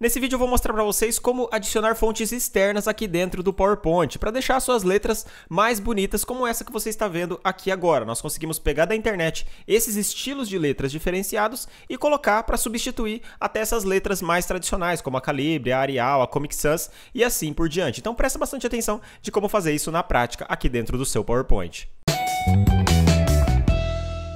Nesse vídeo eu vou mostrar para vocês como adicionar fontes externas aqui dentro do PowerPoint, para deixar suas letras mais bonitas, como essa que você está vendo aqui agora. Nós conseguimos pegar da internet esses estilos de letras diferenciados e colocar para substituir até essas letras mais tradicionais, como a Calibre, a Arial, a Comic Sans e assim por diante. Então presta bastante atenção de como fazer isso na prática aqui dentro do seu PowerPoint. Música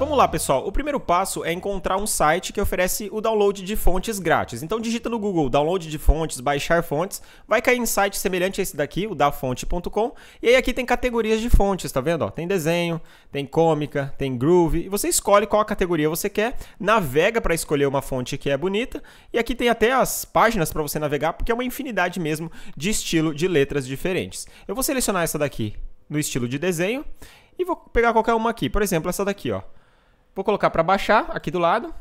Vamos lá, pessoal. O primeiro passo é encontrar um site que oferece o download de fontes grátis. Então digita no Google download de fontes, baixar fontes, vai cair em site semelhante a esse daqui, o dafonte.com, e aí aqui tem categorias de fontes, tá vendo? Ó, tem desenho, tem cômica, tem groove, e você escolhe qual a categoria você quer, navega para escolher uma fonte que é bonita, e aqui tem até as páginas para você navegar, porque é uma infinidade mesmo de estilo de letras diferentes. Eu vou selecionar essa daqui no estilo de desenho e vou pegar qualquer uma aqui, por exemplo, essa daqui, ó. Vou colocar para baixar aqui do lado.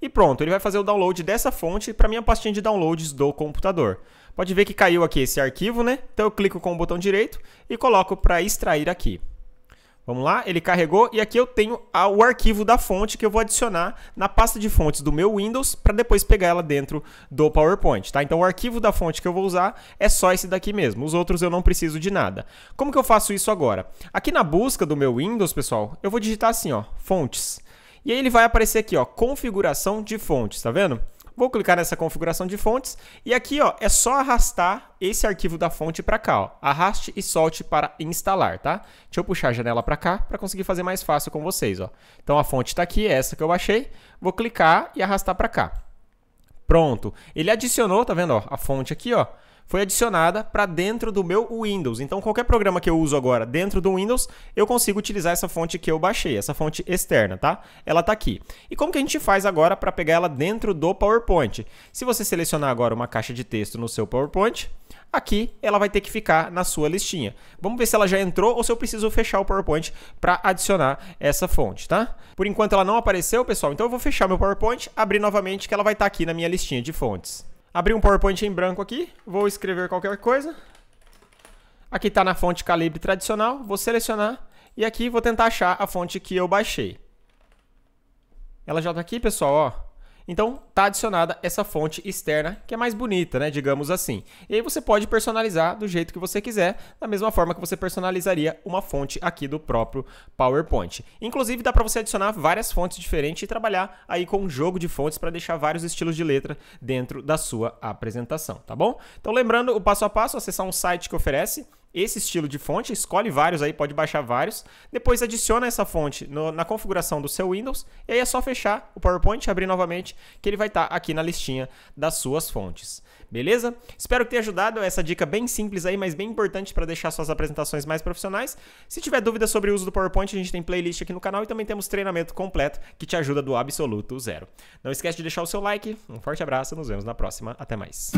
E pronto, ele vai fazer o download dessa fonte para minha pastinha de downloads do computador. Pode ver que caiu aqui esse arquivo, né? Então eu clico com o botão direito e coloco para extrair aqui. Vamos lá, ele carregou e aqui eu tenho a, o arquivo da fonte que eu vou adicionar na pasta de fontes do meu Windows para depois pegar ela dentro do PowerPoint, tá? Então o arquivo da fonte que eu vou usar é só esse daqui mesmo, os outros eu não preciso de nada. Como que eu faço isso agora? Aqui na busca do meu Windows, pessoal, eu vou digitar assim, ó, fontes. E aí ele vai aparecer aqui, ó, configuração de fontes, tá vendo? Vou clicar nessa configuração de fontes e aqui ó, é só arrastar esse arquivo da fonte para cá. Ó. Arraste e solte para instalar, tá? Deixa eu puxar a janela para cá para conseguir fazer mais fácil com vocês. Ó. Então a fonte está aqui, é essa que eu baixei. Vou clicar e arrastar para cá. Pronto. Ele adicionou, tá vendo? Ó, a fonte aqui, ó foi adicionada para dentro do meu Windows. Então, qualquer programa que eu uso agora dentro do Windows, eu consigo utilizar essa fonte que eu baixei, essa fonte externa, tá? Ela está aqui. E como que a gente faz agora para pegar ela dentro do PowerPoint? Se você selecionar agora uma caixa de texto no seu PowerPoint, aqui ela vai ter que ficar na sua listinha. Vamos ver se ela já entrou ou se eu preciso fechar o PowerPoint para adicionar essa fonte, tá? Por enquanto ela não apareceu, pessoal, então eu vou fechar meu PowerPoint, abrir novamente que ela vai estar tá aqui na minha listinha de fontes. Abri um PowerPoint em branco aqui, vou escrever qualquer coisa. Aqui está na fonte calibre tradicional, vou selecionar e aqui vou tentar achar a fonte que eu baixei. Ela já está aqui, pessoal, ó. Então tá adicionada essa fonte externa que é mais bonita, né, digamos assim. E aí você pode personalizar do jeito que você quiser, da mesma forma que você personalizaria uma fonte aqui do próprio PowerPoint. Inclusive dá para você adicionar várias fontes diferentes e trabalhar aí com um jogo de fontes para deixar vários estilos de letra dentro da sua apresentação, tá bom? Então lembrando o passo a passo, acessar um site que oferece esse estilo de fonte, escolhe vários aí, pode baixar vários, depois adiciona essa fonte no, na configuração do seu Windows, e aí é só fechar o PowerPoint, abrir novamente, que ele vai estar tá aqui na listinha das suas fontes. Beleza? Espero ter ajudado essa dica bem simples aí, mas bem importante para deixar suas apresentações mais profissionais. Se tiver dúvida sobre o uso do PowerPoint, a gente tem playlist aqui no canal e também temos treinamento completo que te ajuda do absoluto zero. Não esquece de deixar o seu like, um forte abraço, nos vemos na próxima, até mais.